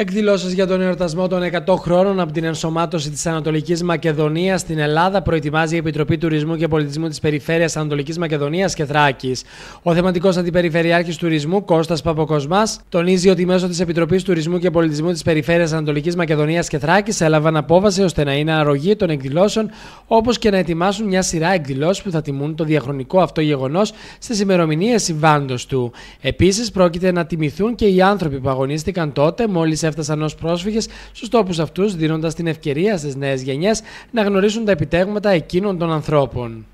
Εκδηλώσεις για τον εορτασμό των 100 χρόνων από την ενσωμάτωση της Ανατολικής Μακεδονίας στην Ελλάδα προετοιμάζει η Επιτροπή Τουρισμού και Πολιτισμού της Περιφέρειας Ανατολικής Μακεδονίας και Θράκης. Ο θεματικός αντιπεριφερειάρχης τουρισμού Κώστας Παποκοσμά τονίζει ότι μέσω της Επιτροπής Τουρισμού και Πολιτισμού της Περιφέρειας Ανατολικής Μακεδονίας και Θράκης έλαβαν απόφαση ώστε να είναι αρρωγή των εκδηλώσεων όπως και να ετοιμάσουν μια σειρά εκδηλώσεις που θα τιμούν το διαχρονικό αυτό γεγονός στις ημερομηνίες συμβάντος του. Επίσης, πρόκειται να τιμηθούν και οι άνθρωποι που αγωνίστηκαν τότε μόλις έφτασαν ως πρόσφυγες στους τόπους αυτούς, δίνοντας την ευκαιρία στις νέες γενιές να γνωρίσουν τα επιτέγματα εκείνων των ανθρώπων.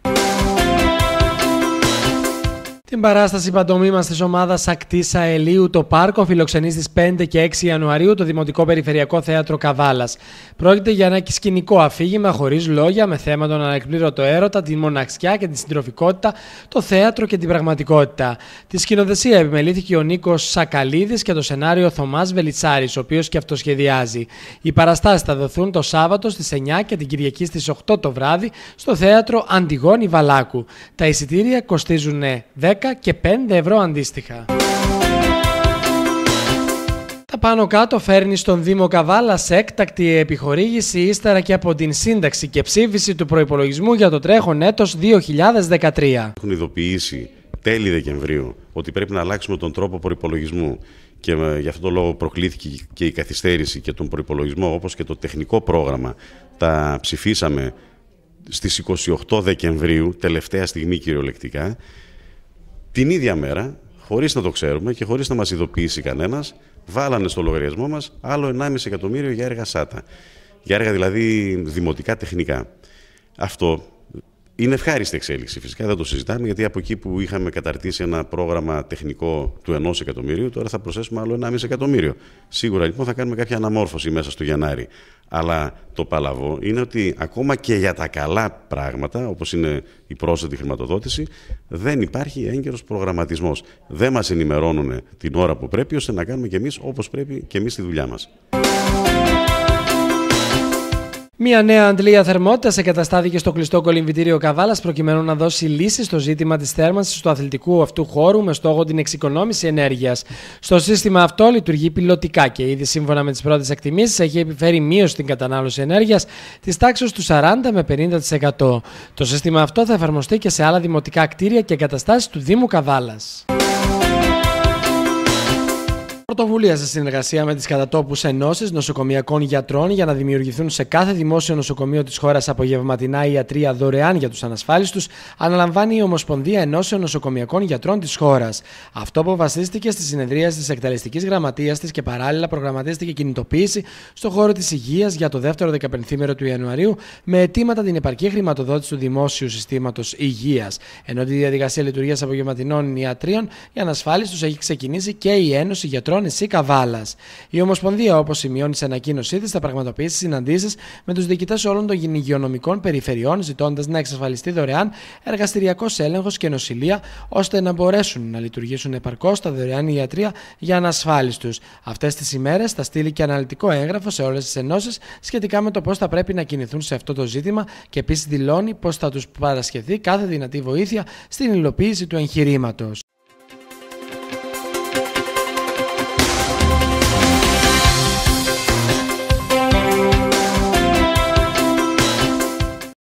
Στην παράσταση παντομήμα της ομάδας Ακτίσα Ελίου το Πάρκο φιλοξενεί στις 5 και 6 Ιανουαρίου το Δημοτικό Περιφερειακό Θέατρο Καβάλας. Πρόκειται για ένα σκηνικό αφήγημα χωρίς λόγια με θέμα τον ανεκπλήρωτο έρωτα, την μοναξιά και την συντροφικότητα, το θέατρο και την πραγματικότητα. Τη σκηνοθεσία επιμελήθηκε ο Νίκος Σακαλίδης και το σενάριο Θωμάς Βελιτσάρης, ο οποίος και αυτός σχεδιάζει. Οι παραστάσεις θα δοθούν το Σάββατο στις 9 και την Κυριακή στις 8 το βράδυ στο θέατρο Αντιγόνη Βαλάκου. Τα εισιτήρια κοστίζουν 10 και 5 ευρώ αντίστοιχα. Τα πάνω κάτω φέρνει στον Δήμο Καβάλας σε έκτακτη επιχορήγηση ύστερα και από την σύνταξη και ψήφιση του προϋπολογισμού για το τρέχον έτος 2013. Έχουν ειδοποιήσει τέλη Δεκεμβρίου ότι πρέπει να αλλάξουμε τον τρόπο προϋπολογισμού και ε, γι' αυτόν τον λόγο προκλήθηκε και η καθυστέρηση και τον προπολογισμό όπως και το τεχνικό πρόγραμμα τα ψηφίσαμε στις 28 Δεκεμβρίου, τελευταία στιγμή κυριολεκτικά την ίδια μέρα, χωρίς να το ξέρουμε και χωρίς να μας ειδοποιήσει κανένας, βάλανε στο λογαριασμό μας άλλο 1,5 εκατομμύριο για έργα ΣΑΤΑ. Για έργα δηλαδή δημοτικά τεχνικά. Αυτό είναι ευχάριστη εξέλιξη φυσικά, δεν το συζητάμε, γιατί από εκεί που είχαμε καταρτήσει ένα πρόγραμμα τεχνικό του ενός εκατομμυρίου, τώρα θα προσθέσουμε άλλο 1,5 εκατομμύριο. Σίγουρα λοιπόν θα κάνουμε κάποια αναμόρφωση μέσα στο Γενάρη. Αλλά το παλαβό είναι ότι ακόμα και για τα καλά πράγματα, όπως είναι η πρόσθετη χρηματοδότηση, δεν υπάρχει έγκαιρος προγραμματισμός. Δεν μας ενημερώνουν την ώρα που πρέπει, ώστε να κάνουμε κι εμείς όπως πρέπει και εμεί τη δουλειά μας. Μια νέα αντλία θερμότητας εγκαταστάθηκε στο κλειστό κολυμβητήριο Καβάλας προκειμένου να δώσει λύση στο ζήτημα της θέρμανσης του αθλητικού αυτού χώρου με στόχο την εξοικονόμηση ενέργειας. Στο σύστημα αυτό λειτουργεί πιλωτικά και ήδη σύμφωνα με τις πρώτες εκτιμήσεις έχει επιφέρει μείωση στην κατανάλωση ενέργειας της τάξης του 40 με 50%. Το σύστημα αυτό θα εφαρμοστεί και σε άλλα δημοτικά κτίρια και εγκαταστάσεις του Δήμου Καβάλας πρωτοβουλία σε συνεργασία με τις κατατόπους ενώσεις νοσοκομιακών γιατρών για να δημιουργηθούν σε κάθε δημόσιο νοσοκομείο της χώρας απογευματινά ιατρία δωρεάν για τους ανασφάλιστους, αναλαμβάνει η Ομοσπονδία Ενώσεων Νοσοκομιακών Γιατρών της χώρας. Αυτό αποφασίστηκε στη συνεδρία της εκτελεστικής γραμματείας της και παράλληλα προγραμματίστηκε κινητοποίηση στο χώρο της υγείας για το δεύτερο δεκαπενθήμερο του Ιανουαρίου με αιτήματα την επαρκή χρηματοδότηση του δημόσιου συστήματος υγείας. Ενώ τη διαδικασία λειτουργίας απογευματινών ιατρίων για ανασφάλιστους έχει ξεκινήσει και η Ένωση Γιατρών εσύ Καβάλας. Η Ομοσπονδία, όπως σημειώνει σε ανακοίνωσή της, θα πραγματοποιήσει συναντήσεις με τους διοικητές όλων των υγειονομικών περιφερειών, ζητώντας να εξασφαλιστεί δωρεάν εργαστηριακός έλεγχος και νοσηλεία, ώστε να μπορέσουν να λειτουργήσουν επαρκώς τα δωρεάν ιατρία για ανασφάλιστους. Αυτές τις ημέρες θα στείλει και αναλυτικό έγγραφο σε όλες τις ενώσεις σχετικά με το πώς θα πρέπει να κινηθούν σε αυτό το ζήτημα και επίσης δηλώνει πω θα τους παρασχεθεί κάθε δυνατή βοήθεια στην υλοποίηση του εγχειρήματος.